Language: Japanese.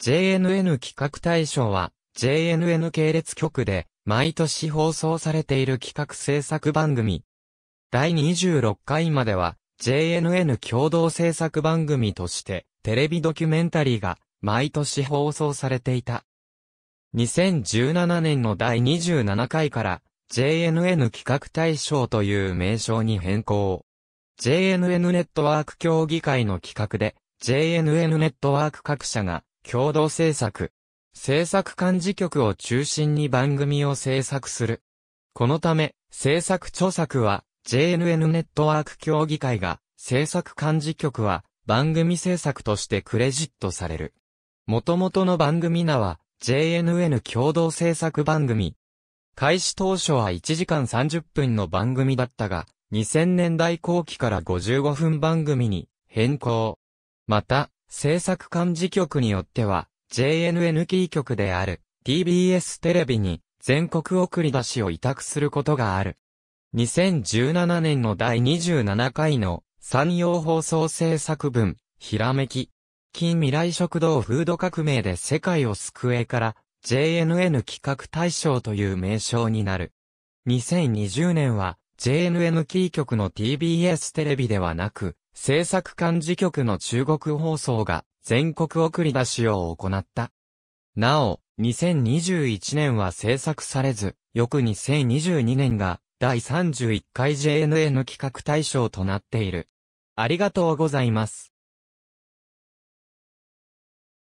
JNN 企画大賞は、JNN 系列局で、毎年放送されている企画制作番組。第26回までは、JNN 共同制作番組として、テレビドキュメンタリーが、毎年放送されていた。2017年の第27回から、JNN 企画大賞という名称に変更。JNN ネットワーク協議会の企画で、JNN ネットワーク各社が、共同制作。制作幹事局を中心に番組を制作する。このため、制作著作は JNN ネットワーク協議会が、制作幹事局は番組制作としてクレジットされる。元々の番組名は JNN 共同制作番組。開始当初は1時間30分の番組だったが、2000年代後期から55分番組に変更。また、制作幹事局によっては、JNN キー局である TBS テレビに全国送り出しを委託することがある。2017年の第27回の産業放送制作分、ひらめき。近未来食堂フード革命で世界を救えから JNN 企画大賞という名称になる。2020年は JNN キー局の TBS テレビではなく制作管事局の中国放送が全国送り出しを行った。なお、2021年は制作されず、翌2022年が第31回 JNN 企画大賞となっている。ありがとうございます。